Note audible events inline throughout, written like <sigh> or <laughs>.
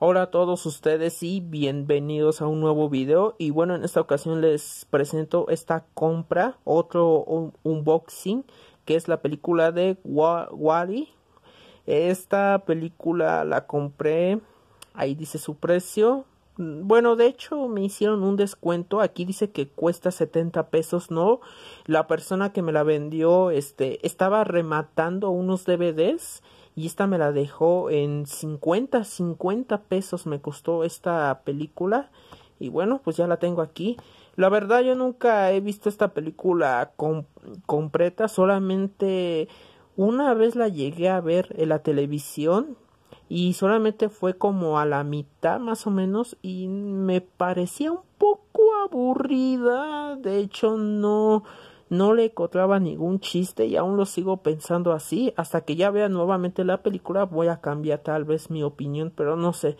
Hola a todos ustedes y bienvenidos a un nuevo video y bueno en esta ocasión les presento esta compra, otro un unboxing que es la película de Wally. Esta película la compré, ahí dice su precio. Bueno, de hecho me hicieron un descuento, aquí dice que cuesta 70 pesos, no, la persona que me la vendió este estaba rematando unos DVDs y esta me la dejó en 50, 50 pesos me costó esta película. Y bueno, pues ya la tengo aquí. La verdad yo nunca he visto esta película completa, solamente una vez la llegué a ver en la televisión y solamente fue como a la mitad más o menos y me parecía un poco aburrida. De hecho no no le encontraba ningún chiste y aún lo sigo pensando así. Hasta que ya vea nuevamente la película voy a cambiar tal vez mi opinión, pero no sé.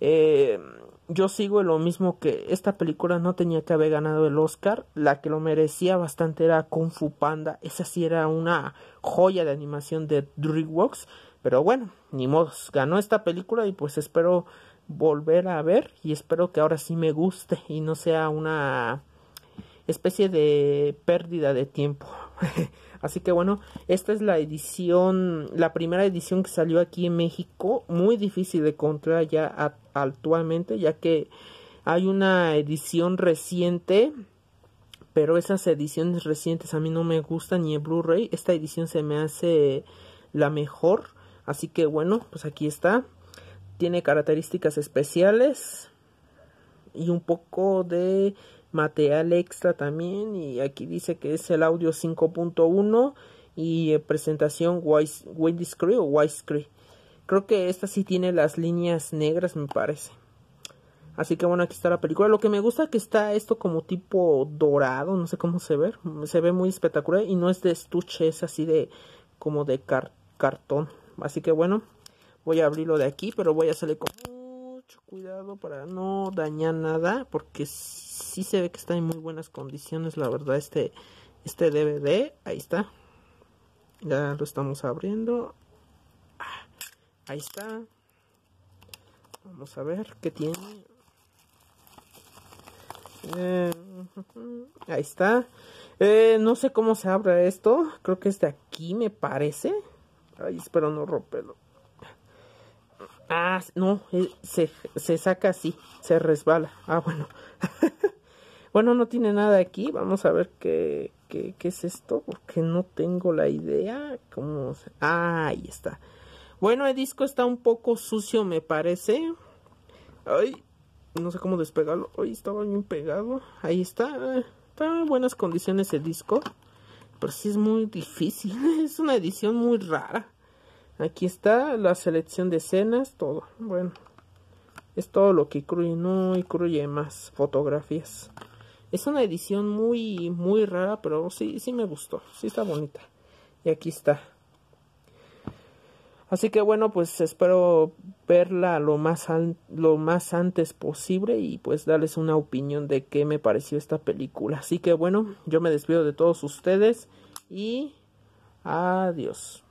Eh, yo sigo lo mismo que esta película no tenía que haber ganado el Oscar. La que lo merecía bastante era Kung Fu Panda. Esa sí era una joya de animación de DreamWorks. Pero bueno, ni modos. Ganó esta película y pues espero volver a ver y espero que ahora sí me guste y no sea una especie de pérdida de tiempo. <laughs> Así que bueno, esta es la edición, la primera edición que salió aquí en México, muy difícil de encontrar ya actualmente, ya que hay una edición reciente, pero esas ediciones recientes a mí no me gustan ni en Blu-ray, esta edición se me hace la mejor, así que bueno, pues aquí está, tiene características especiales y un poco de material extra también y aquí dice que es el audio 5.1 y eh, presentación presentación widescreen o widescreen creo que esta sí tiene las líneas negras me parece así que bueno aquí está la película lo que me gusta que está esto como tipo dorado no sé cómo se ve se ve muy espectacular y no es de estuche es así de como de cartón así que bueno voy a abrirlo de aquí pero voy a hacerle con mucho cuidado para no dañar nada porque es sí se ve que está en muy buenas condiciones, la verdad, este, este DVD. Ahí está. Ya lo estamos abriendo. Ah, ahí está. Vamos a ver qué tiene. Eh, ahí está. Eh, no sé cómo se abre esto. Creo que es de aquí, me parece. Ay, espero no romperlo. Ah, no, eh, se, se saca así, se resbala. Ah, bueno. <laughs> Bueno, no tiene nada aquí. Vamos a ver qué, qué, qué es esto. Porque no tengo la idea. ¿Cómo ah, ahí está. Bueno, el disco está un poco sucio, me parece. Ay, no sé cómo despegarlo. Ay, estaba bien pegado. Ahí está. Está en buenas condiciones el disco. Pero sí es muy difícil. <laughs> Es una edición muy rara. Aquí está la selección de escenas, todo. Bueno, es todo lo que incluye. No incluye más fotografías. Es una edición muy, muy rara, pero sí, sí me gustó. Sí está bonita. Y aquí está. Así que bueno, pues espero verla lo más, lo más antes posible y pues darles una opinión de qué me pareció esta película. Así que bueno, yo me despido de todos ustedes y adiós.